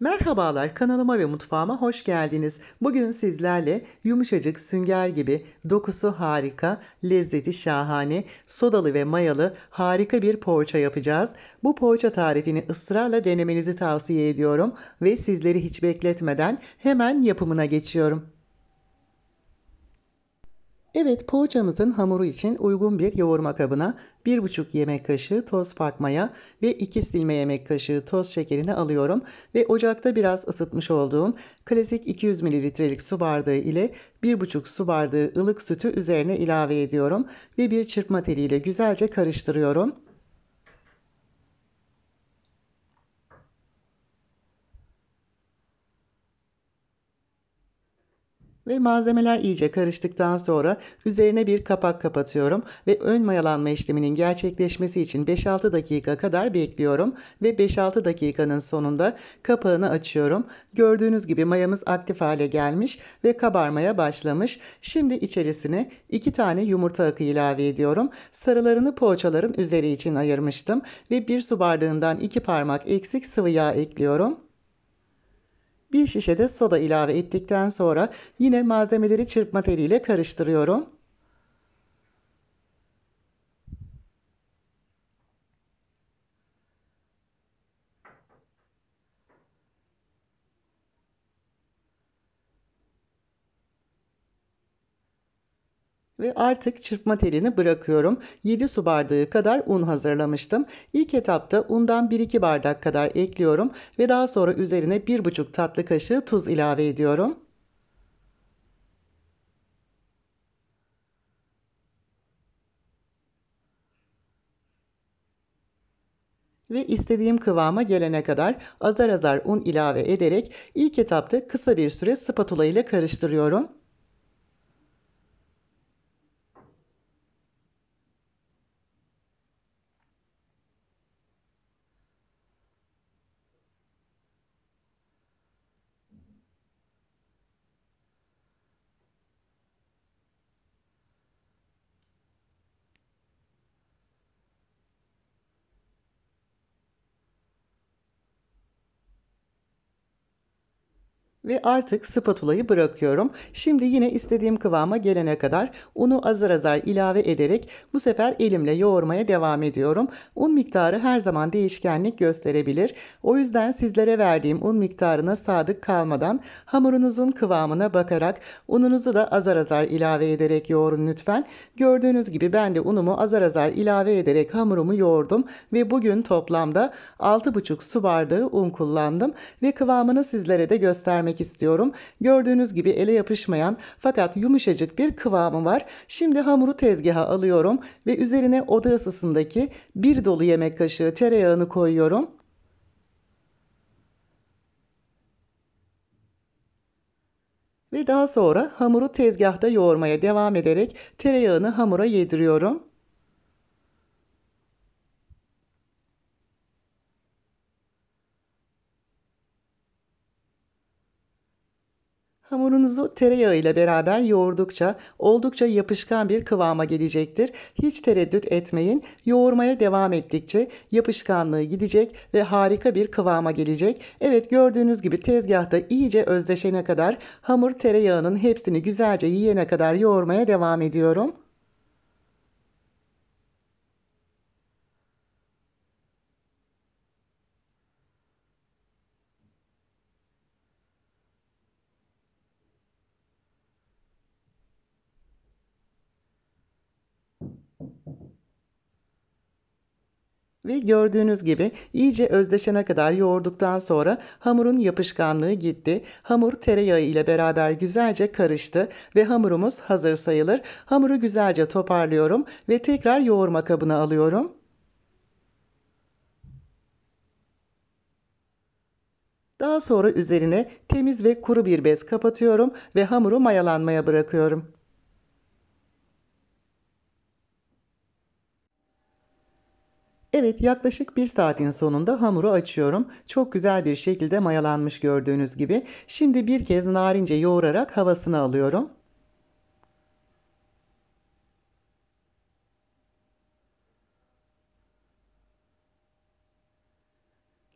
Merhabalar kanalıma ve mutfağıma hoş geldiniz. Bugün sizlerle yumuşacık sünger gibi dokusu harika, lezzeti şahane, sodalı ve mayalı harika bir poğaça yapacağız. Bu poğaça tarifini ısrarla denemenizi tavsiye ediyorum ve sizleri hiç bekletmeden hemen yapımına geçiyorum. Evet poğaçamızın hamuru için uygun bir yoğurma kabına 1,5 yemek kaşığı toz pakmaya ve 2 silme yemek kaşığı toz şekerini alıyorum ve ocakta biraz ısıtmış olduğum klasik 200 mililitrelik su bardağı ile 1,5 su bardağı ılık sütü üzerine ilave ediyorum ve bir çırpma teliyle güzelce karıştırıyorum. Ve malzemeler iyice karıştıktan sonra üzerine bir kapak kapatıyorum ve ön mayalanma işleminin gerçekleşmesi için 5-6 dakika kadar bekliyorum ve 5-6 dakikanın sonunda kapağını açıyorum. Gördüğünüz gibi mayamız aktif hale gelmiş ve kabarmaya başlamış. Şimdi içerisine 2 tane yumurta akı ilave ediyorum. Sarılarını poğaçaların üzeri için ayırmıştım ve 1 su bardağından 2 parmak eksik sıvı yağ ekliyorum bir şişede soda ilave ettikten sonra yine malzemeleri çırpma teliyle karıştırıyorum. ve artık çırpma telini bırakıyorum. 7 su bardağı kadar un hazırlamıştım. İlk etapta undan 1-2 bardak kadar ekliyorum ve daha sonra üzerine 1,5 tatlı kaşığı tuz ilave ediyorum. ve istediğim kıvama gelene kadar azar azar un ilave ederek ilk etapta kısa bir süre spatula ile karıştırıyorum. ve artık spatulayı bırakıyorum. Şimdi yine istediğim kıvama gelene kadar unu azar azar ilave ederek bu sefer elimle yoğurmaya devam ediyorum. Un miktarı her zaman değişkenlik gösterebilir. O yüzden sizlere verdiğim un miktarına sadık kalmadan hamurunuzun kıvamına bakarak ununuzu da azar azar ilave ederek yoğurun lütfen. Gördüğünüz gibi ben de unumu azar azar ilave ederek hamurumu yoğurdum ve bugün toplamda 6,5 su bardağı un kullandım ve kıvamını sizlere de göstermek göstermek istiyorum. Gördüğünüz gibi ele yapışmayan fakat yumuşacık bir kıvamı var. Şimdi hamuru tezgaha alıyorum ve üzerine oda ısısındaki bir dolu yemek kaşığı tereyağını koyuyorum. Ve daha sonra hamuru tezgahta yoğurmaya devam ederek tereyağını hamura yediriyorum. Hamurunuzu tereyağı ile beraber yoğurdukça oldukça yapışkan bir kıvama gelecektir. Hiç tereddüt etmeyin. Yoğurmaya devam ettikçe yapışkanlığı gidecek ve harika bir kıvama gelecek. Evet gördüğünüz gibi tezgahta iyice özdeşene kadar hamur tereyağının hepsini güzelce yiyene kadar yoğurmaya devam ediyorum. Ve gördüğünüz gibi iyice özdeşene kadar yoğurduktan sonra hamurun yapışkanlığı gitti. Hamur tereyağı ile beraber güzelce karıştı ve hamurumuz hazır sayılır. Hamuru güzelce toparlıyorum ve tekrar yoğurma kabına alıyorum. Daha sonra üzerine temiz ve kuru bir bez kapatıyorum ve hamuru mayalanmaya bırakıyorum. Evet yaklaşık bir saatin sonunda hamuru açıyorum. Çok güzel bir şekilde mayalanmış gördüğünüz gibi. Şimdi bir kez narince yoğurarak havasını alıyorum.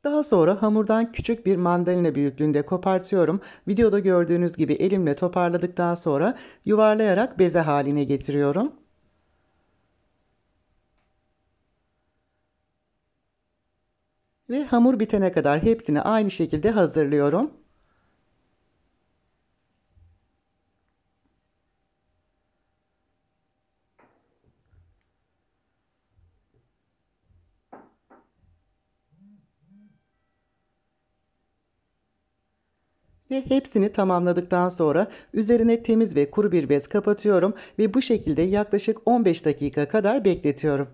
Daha sonra hamurdan küçük bir mandalina büyüklüğünde kopartıyorum. Videoda gördüğünüz gibi elimle toparladıktan sonra yuvarlayarak beze haline getiriyorum. Ve hamur bitene kadar hepsini aynı şekilde hazırlıyorum. ve hepsini tamamladıktan sonra üzerine temiz ve kuru bir bez kapatıyorum ve bu şekilde yaklaşık 15 dakika kadar bekletiyorum.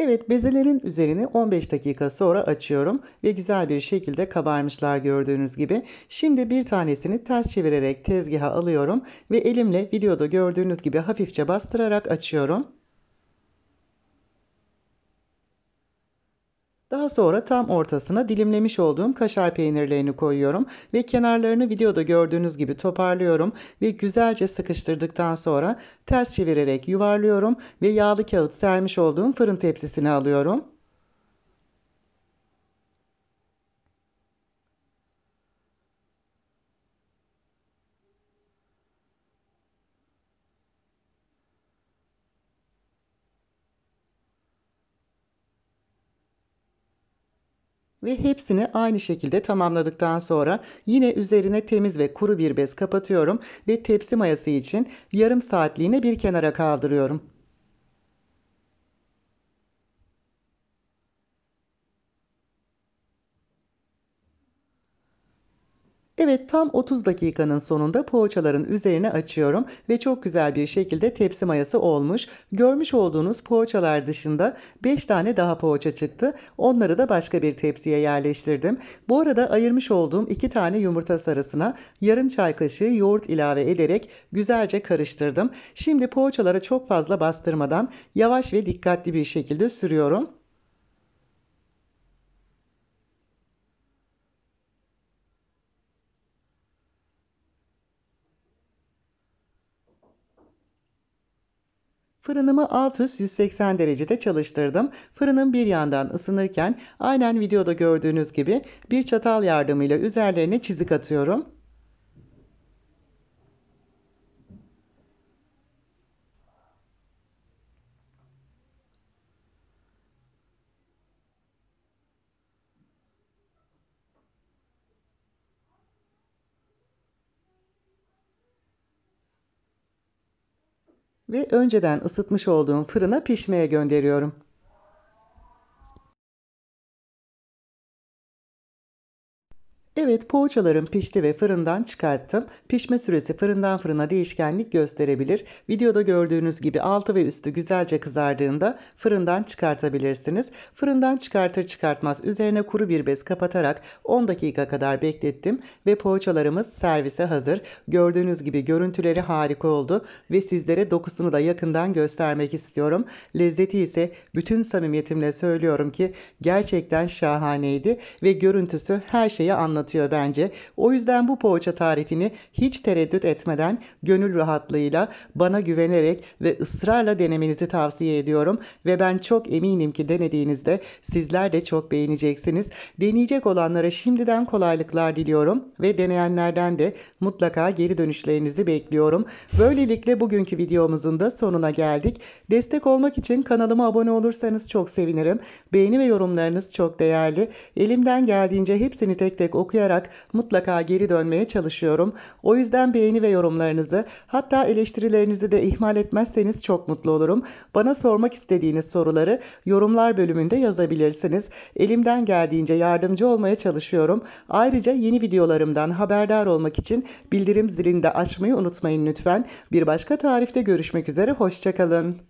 Evet bezelerin üzerine 15 dakika sonra açıyorum ve güzel bir şekilde kabarmışlar gördüğünüz gibi. Şimdi bir tanesini ters çevirerek tezgaha alıyorum ve elimle videoda gördüğünüz gibi hafifçe bastırarak açıyorum. Daha sonra tam ortasına dilimlemiş olduğum kaşar peynirlerini koyuyorum ve kenarlarını videoda gördüğünüz gibi toparlıyorum ve güzelce sıkıştırdıktan sonra ters çevirerek yuvarlıyorum ve yağlı kağıt sermiş olduğum fırın tepsisine alıyorum. ve hepsini aynı şekilde tamamladıktan sonra yine üzerine temiz ve kuru bir bez kapatıyorum ve tepsi mayası için yarım saatliğine bir kenara kaldırıyorum. Evet tam 30 dakikanın sonunda poğaçaların üzerine açıyorum ve çok güzel bir şekilde tepsi mayası olmuş. Görmüş olduğunuz poğaçalar dışında 5 tane daha poğaça çıktı. Onları da başka bir tepsiye yerleştirdim. Bu arada ayırmış olduğum 2 tane yumurta sarısına yarım çay kaşığı yoğurt ilave ederek güzelce karıştırdım. Şimdi poğaçalara çok fazla bastırmadan yavaş ve dikkatli bir şekilde sürüyorum. Fırınımı alt üst 180 derecede çalıştırdım. Fırının bir yandan ısınırken aynen videoda gördüğünüz gibi bir çatal yardımıyla üzerlerine çizik atıyorum. ve önceden ısıtmış olduğum fırına pişmeye gönderiyorum. Evet poğaçalarım pişti ve fırından çıkarttım. Pişme süresi fırından fırına değişkenlik gösterebilir. Videoda gördüğünüz gibi altı ve üstü güzelce kızardığında fırından çıkartabilirsiniz. Fırından çıkartır çıkartmaz üzerine kuru bir bez kapatarak 10 dakika kadar beklettim ve poğaçalarımız servise hazır. Gördüğünüz gibi görüntüleri harika oldu ve sizlere dokusunu da yakından göstermek istiyorum. Lezzeti ise bütün samimiyetimle söylüyorum ki gerçekten şahaneydi ve görüntüsü her şeyi anlatıyor geçiyor bence. O yüzden bu poğaça tarifini hiç tereddüt etmeden gönül rahatlığıyla bana güvenerek ve ısrarla denemenizi tavsiye ediyorum ve ben çok eminim ki denediğinizde sizler de çok beğeneceksiniz. Deneyecek olanlara şimdiden kolaylıklar diliyorum ve deneyenlerden de mutlaka geri dönüşlerinizi bekliyorum. Böylelikle bugünkü videomuzun da sonuna geldik. Destek olmak için kanalıma abone olursanız çok sevinirim. Beğeni ve yorumlarınız çok değerli. Elimden geldiğince hepsini tek tek okuyarak yaparak mutlaka geri dönmeye çalışıyorum. O yüzden beğeni ve yorumlarınızı hatta eleştirilerinizi de ihmal etmezseniz çok mutlu olurum. Bana sormak istediğiniz soruları yorumlar bölümünde yazabilirsiniz. Elimden geldiğince yardımcı olmaya çalışıyorum. Ayrıca yeni videolarımdan haberdar olmak için bildirim zilini de açmayı unutmayın lütfen. Bir başka tarifte görüşmek üzere, hoşçakalın.